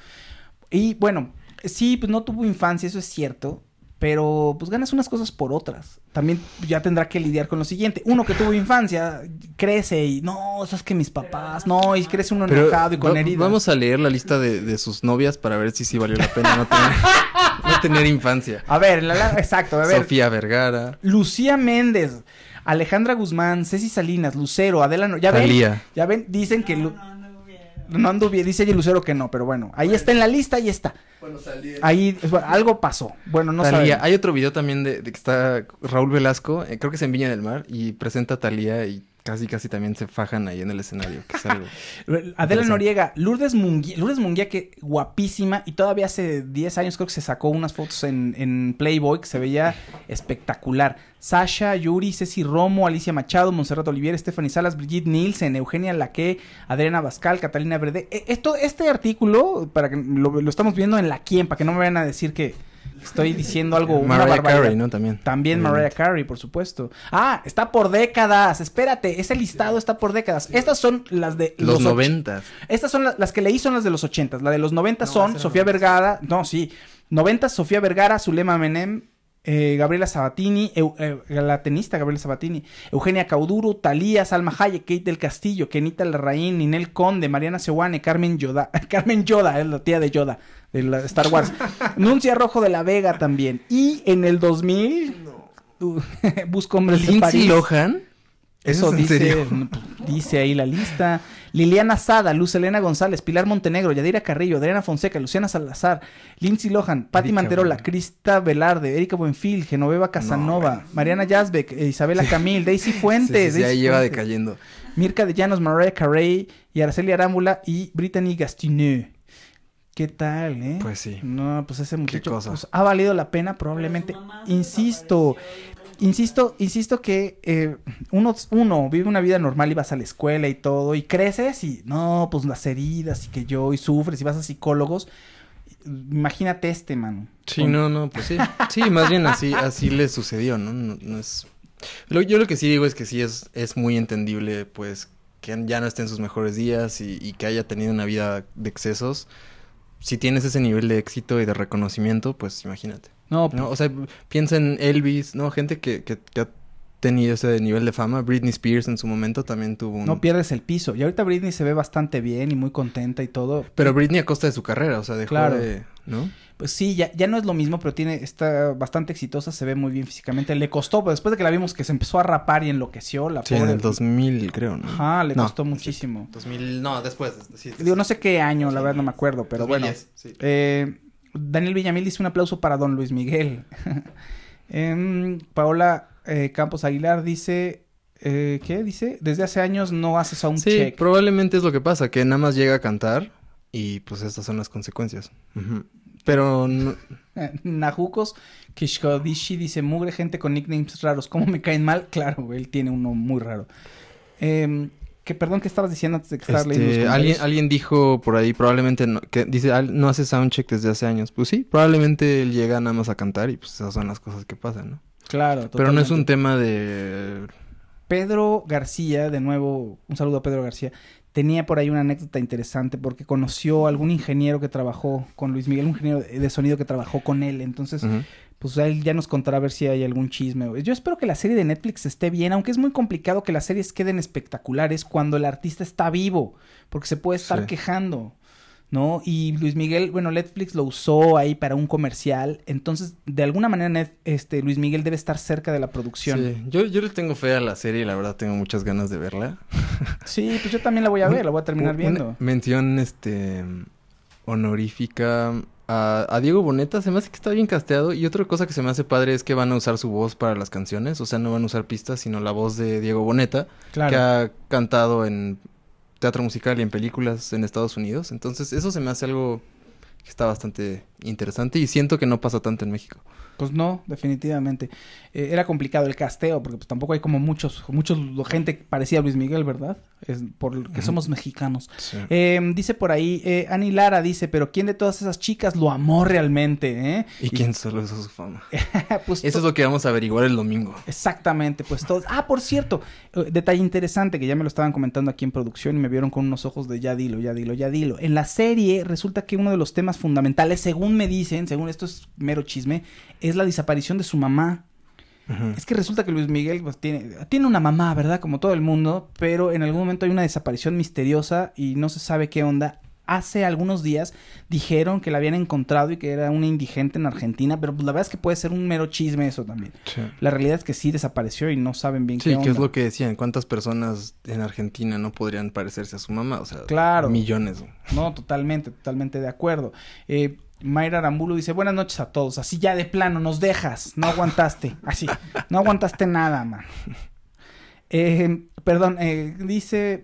Y bueno, sí, pues no tuvo infancia, eso es cierto pero pues ganas unas cosas por otras. También ya tendrá que lidiar con lo siguiente. Uno que tuvo infancia crece y no, sabes que mis papás, no, y crece uno pero enojado y con heridas. Vamos a leer la lista de, sus novias para ver si sí valió la pena no tener, no tener infancia. A ver, la, exacto, a ver. Sofía Vergara. Lucía Méndez, Alejandra Guzmán, Ceci Salinas, Lucero, Adela... No, ya ven, ya ven, dicen que no bien, dice el Lucero que no, pero bueno, ahí está en la lista, ahí está. Bueno, ahí, algo pasó. Bueno, no Talía, Hay otro video también de, que está Raúl Velasco, eh, creo que es en Viña del Mar, y presenta a Talía y casi, casi también se fajan ahí en el escenario. Adela Noriega, Lourdes Munguía, Lourdes que guapísima, y todavía hace 10 años creo que se sacó unas fotos en, Playboy que se veía espectacular. Sasha, Yuri, Ceci Romo, Alicia Machado, Monserrat Olivier, Stephanie Salas, Brigitte Nielsen, Eugenia Laque, Adriana Bascal, Catalina Verde. E, esto, este artículo, para que lo, estamos viendo en la quien, para que no me vayan a decir que Estoy diciendo algo. Mariah Carey, ¿no? También. También Mariah Carey, por supuesto. Ah, está por décadas. Espérate, ese listado está por décadas. Estas son las de los, noventas. Estas son las, que leí son las de los ochentas. La de los noventas son Sofía Vergara. No, sí. Noventas, Sofía Vergara, Zulema Menem, eh, Gabriela Sabatini, eh, la tenista Gabriela Sabatini, Eugenia Cauduro, Talía, Salma Hayek, Kate del Castillo, Kenita Larraín, Ninel Conde, Mariana Sewane, Carmen Yoda, Carmen Yoda, es la tía de Yoda, de Star Wars, Nuncia Rojo de la Vega también, y en el 2000 busco hombres de París. Eso, dice, dice ahí la lista. Liliana Sada, Luz Elena González, Pilar Montenegro, Yadira Carrillo, Adriana Fonseca, Luciana Salazar, Lindsay Lohan, Patti Manterola, bueno. Crista Velarde, Erika Buenfil, Genoveva Casanova, Mariana Yazbek, Isabela Camil, Daisy Fuentes. Sí, ahí lleva decayendo. Mirka de Llanos, Mariah Carey y Araceli Arámbula y Brittany Gastineau. ¿Qué tal, eh? Pues sí. No, pues ese muchacho pues, ha valido la pena probablemente. Insisto, Insisto, insisto que eh, uno, vive una vida normal y vas a la escuela y todo, y creces y no, pues las heridas y que yo, y sufres y vas a psicólogos. Imagínate este, mano. Sí, no, no, pues sí. Sí, más bien así, así le sucedió, ¿no? No, es... yo lo que sí digo es que sí es, es muy entendible, pues, que ya no esté en sus mejores días y, que haya tenido una vida de excesos. Si tienes ese nivel de éxito y de reconocimiento, pues imagínate. No, o sea, piensa en Elvis, ¿no? Gente que, ha tenido ese nivel de fama. Britney Spears en su momento también tuvo un... No pierdes el piso. Y ahorita Britney se ve bastante bien y muy contenta y todo. Pero Britney a costa de su carrera, o sea, dejó claro. ¿No? Pues sí, ya, ya no es lo mismo, pero tiene, está bastante exitosa, se ve muy bien físicamente. Le costó, pues, después de que la vimos que se empezó a rapar y enloqueció, la sí, en el 2000, creo, ¿no? Ajá, le costó muchísimo. 2000, no, después. Digo, no sé qué año, la verdad no me acuerdo, pero bueno. Eh, Daniel Villamil dice un aplauso para don Luis Miguel. Em, Paola eh, Campos Aguilar dice eh, ¿Qué dice? Desde hace años no haces aún sí, probablemente es lo que pasa, que nada más llega a cantar y pues estas son las consecuencias. Pero... Najucos Kishkodishi dice, mugre gente con nicknames raros, ¿cómo me caen mal? Claro, él tiene uno muy raro. Eh, que, perdón, ¿qué estabas diciendo antes de que este, alguien, alguien dijo por ahí, probablemente, que dice, no hace soundcheck desde hace años. Pues sí, probablemente él llega nada más a cantar y pues esas son las cosas que pasan, ¿no? Claro, totalmente. Pero no es un tema de... Pedro García, de nuevo, un saludo a Pedro García, tenía por ahí una anécdota interesante porque conoció a algún ingeniero que trabajó con Luis Miguel, un ingeniero de sonido que trabajó con él. Entonces, pues él ya nos contará a ver si hay algún chisme. Yo espero que la serie de Netflix esté bien, aunque es muy complicado que las series queden espectaculares cuando el artista está vivo, porque se puede estar quejando, ¿no? Y Luis Miguel, bueno, Netflix lo usó ahí para un comercial, entonces de alguna manera este, Luis Miguel debe estar cerca de la producción. Yo, le tengo fe a la serie, la verdad tengo muchas ganas de verla. sí, pues yo también la voy a ver, la voy a terminar viendo. mención, este, honorífica a, Diego Boneta se me hace que está bien casteado. Y otra cosa que se me hace padre es que van a usar su voz para las canciones. O sea, no van a usar pistas, sino la voz de Diego Boneta, que ha cantado en teatro musical y en películas en Estados Unidos. Entonces, eso se me hace algo que está bastante interesante y siento que no pasa tanto en México. Pues no, definitivamente. Eh, era complicado el casteo, porque pues tampoco hay como muchos, muchos gente parecía Luis Miguel, ¿verdad? Es por que somos mexicanos. Em, dice por ahí, eh, Ani Lara dice, pero ¿quién de todas esas chicas lo amó realmente? Eh? ¿Y, quién solo hizo su fama? Pues Eso es lo que vamos a averiguar el domingo. Exactamente, pues todos. Ah, por cierto, eh, detalle interesante que ya me lo estaban comentando aquí en producción y me vieron con unos ojos de ya dilo, ya dilo, ya dilo. En la serie resulta que uno de los temas fundamentales, según me dicen, según esto es mero chisme, es la desaparición de su mamá. Es que resulta que Luis Miguel pues, tiene, tiene una mamá, ¿verdad? Como todo el mundo, pero en algún momento hay una desaparición misteriosa y no se sabe qué onda hace algunos días dijeron que la habían encontrado y que era una indigente en Argentina, pero pues, la verdad es que puede ser un mero chisme eso también. La realidad es que sí desapareció y no saben bien qué onda. Sí, que es lo que decían, cuántas personas en Argentina no podrían parecerse a su mamá, o sea, claro. millones. No, totalmente, totalmente de acuerdo. Eh, Mayra Arambulo dice, buenas noches a todos. Así ya de plano, nos dejas. No aguantaste. Así. No aguantaste nada, man. Eh, perdón, eh, dice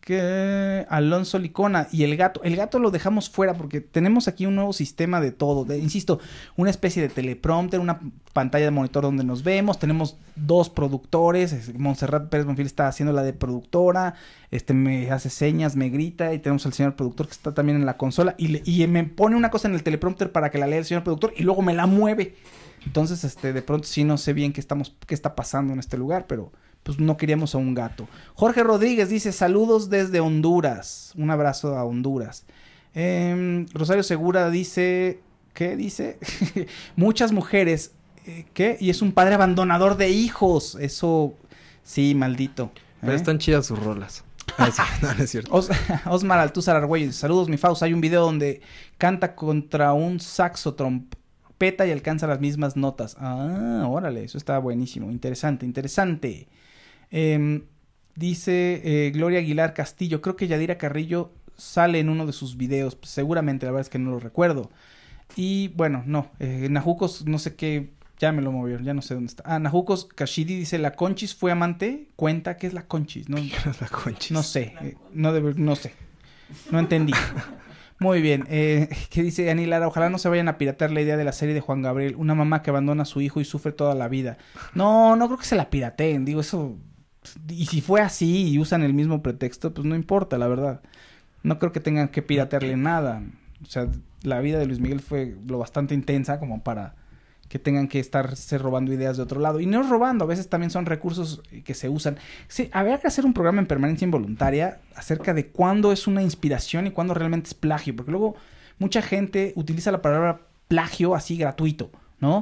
que Alonso Licona y el gato. El gato lo dejamos fuera porque tenemos aquí un nuevo sistema de todo. De, insisto, una especie de teleprompter, una pantalla de monitor donde nos vemos. Tenemos dos productores. Montserrat Pérez Monfil está haciendo la de productora. Este me hace señas, me grita. Y tenemos al señor productor que está también en la consola. Y, me pone una cosa en el teleprompter para que la lea el señor productor y luego me la mueve. Entonces, este, de pronto sí no sé bien qué estamos, qué está pasando en este lugar, pero pues no queríamos a un gato. Jorge Rodríguez dice, saludos desde Honduras. Un abrazo a Honduras. Em, Rosario Segura dice, ¿qué dice? Muchas mujeres, eh, ¿qué? Y es un padre abandonador de hijos. Eso, sí, maldito. ¿eh? Pero están chidas sus rolas. Ah, no, es cierto. Osmar Altúzar dice... saludos mi Faust. Hay un video donde canta contra un saxo trompeta y alcanza las mismas notas. Ah, órale, eso está buenísimo, interesante, interesante. Em, dice eh, Gloria Aguilar Castillo, creo que Yadira Carrillo sale en uno de sus videos, pues, seguramente, la verdad es que no lo recuerdo. Y bueno, no, eh, Najucos, no sé qué, ya me lo movieron, ya no sé dónde está. Ah, Najucos Kashidi dice, la Conchis fue amante, cuenta que es la Conchis, ¿no? la Conchis. No sé, eh, no, no sé, no entendí. Muy bien, eh, ¿qué dice Ani Ojalá no se vayan a piratear la idea de la serie de Juan Gabriel, una mamá que abandona a su hijo y sufre toda la vida. No, no creo que se la pirateen, digo, eso y si fue así y usan el mismo pretexto, pues no importa, la verdad. No creo que tengan que piratearle nada. O sea, la vida de Luis Miguel fue lo bastante intensa como para que tengan que estarse robando ideas de otro lado. Y no es robando, a veces también son recursos que se usan. Sí, habría que hacer un programa en permanencia involuntaria acerca de cuándo es una inspiración y cuándo realmente es plagio, porque luego mucha gente utiliza la palabra plagio así gratuito. ¿no?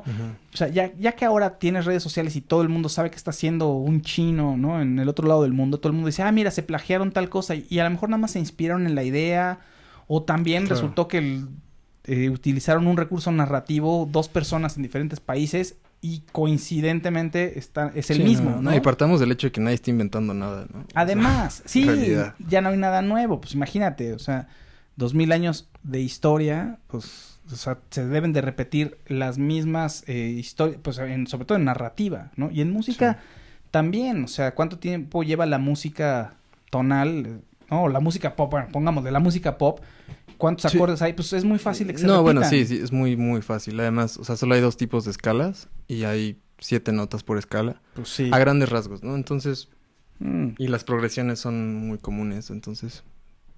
O sea, ya, ya, que ahora tienes redes sociales y todo el mundo sabe que está haciendo un chino, ¿no? En el otro lado del mundo, todo el mundo dice, ah, mira, se plagiaron tal cosa y, a lo mejor nada más se inspiraron en la idea o también resultó que eh, utilizaron un recurso narrativo dos personas en diferentes países y coincidentemente está, es el mismo, no, Y partamos del hecho de que nadie está inventando nada, ¿no? Además, sí, ya no hay nada nuevo, pues imagínate, o sea, dos mil años de historia, pues o sea, se deben de repetir las mismas eh, historias, pues sobre todo en narrativa, ¿no? Y en música también, o sea, ¿cuánto tiempo lleva la música tonal, no, la música pop, bueno, pongamos de la música pop, cuántos acordes hay, pues es muy fácil que se No, bueno, sí, sí, es muy, muy fácil. Además, o sea, solo hay dos tipos de escalas y hay siete notas por escala. Pues sí. A grandes rasgos, ¿no? Entonces, mm. y las progresiones son muy comunes, entonces...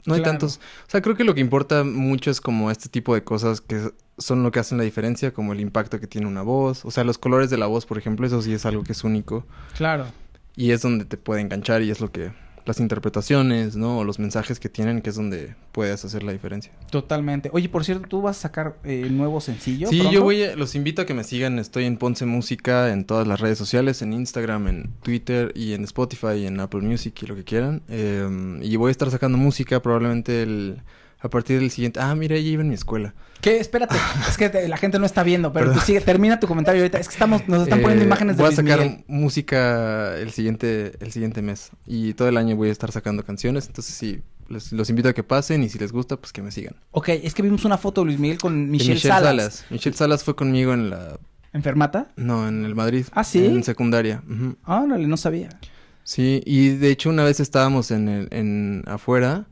No hay tantos. O sea, creo que lo que importa mucho es como este tipo de cosas que son lo que hacen la diferencia, como el impacto que tiene una voz. O sea, los colores de la voz, por ejemplo, eso sí es algo que es único. Claro. Y es donde te puede enganchar y es lo que las interpretaciones, ¿no? O los mensajes que tienen, que es donde puedes hacer la diferencia. Totalmente. Oye, por cierto, ¿tú vas a sacar eh, el nuevo sencillo? Sí, yo voy los invito a que me sigan. Estoy en Ponce Música, en todas las redes sociales, en Instagram, en Twitter y en Spotify y en Apple Music y lo que quieran. Em, y voy a estar sacando música probablemente el a partir del siguiente, ah, mira, ella iba en mi escuela. ¿Qué? Espérate, es que la gente no está viendo, pero sigue, termina tu comentario ahorita. Es que estamos, nos están poniendo eh, imágenes de Voy a sacar música el siguiente, el siguiente mes y todo el año voy a estar sacando canciones, entonces sí. Los, invito a que pasen y si les gusta, pues que me sigan. Ok, es que vimos una foto de Luis Miguel con Michelle, Salas. Michelle Salas fue conmigo en la ¿Enfermata? No, en el Madrid. Ah, sí. En secundaria. Ah, no no, sabía. Sí, y de hecho una vez estábamos en, en afuera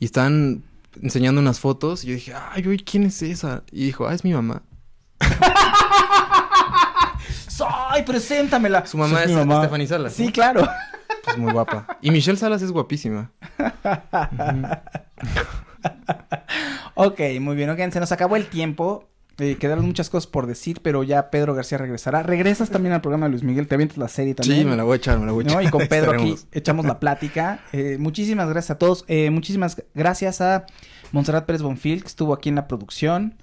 y están enseñando unas fotos y yo dije, ay, uy, ¿quién es esa? Y dijo, ah, es mi mamá. ...ay, ¡Preséntamela! Su mamá es, Stephanie Salas. Sí, claro. Es pues muy guapa. Y Michelle Salas es guapísima. ok, muy bien. Ok, se nos acabó el tiempo. Este, quedaron muchas cosas por decir, pero ya Pedro García regresará. Regresas también al programa de Luis Miguel, te avientas la serie también. Sí, me la voy a echar, me la voy a echar. Y con Pedro aquí echamos la plática. Eh, muchísimas gracias a todos. Eh, muchísimas gracias a Montserrat Pérez Bonfil, que estuvo aquí en la producción.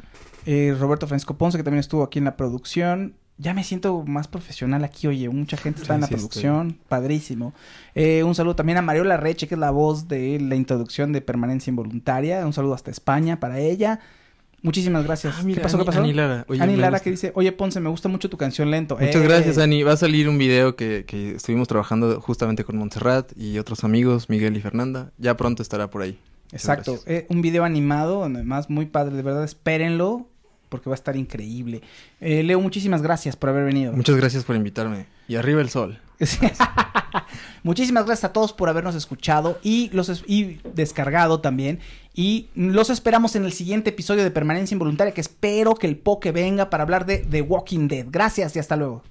Eh, Roberto Francisco Ponce, que también estuvo aquí en la producción. Ya me siento más profesional aquí, oye, mucha gente está en la producción, padrísimo. un saludo también a Mariola Reche, que es la voz de la introducción de Permanencia Involuntaria. Un saludo hasta España para ella. Muchísimas gracias. Ah, ¿Qué pasó? Ani, Lara. Ani Lara que dice, oye Ponce, me gusta mucho tu canción lento. Muchas eh". gracias, Ani. Va a salir un video que, estuvimos trabajando justamente con Montserrat y otros amigos, Miguel y Fernanda. Ya pronto estará por ahí. Exacto. Eh, un video animado, además, muy padre, de verdad, espérenlo, porque va a estar increíble. Eh, Leo, muchísimas gracias por haber venido. Muchas gracias por invitarme. Y arriba el sol. Muchísimas gracias a todos por habernos escuchado y los y descargado también. Y los esperamos en el siguiente episodio de Permanencia Involuntaria, que espero que el Poke venga para hablar de The Walking Dead. Gracias y hasta luego.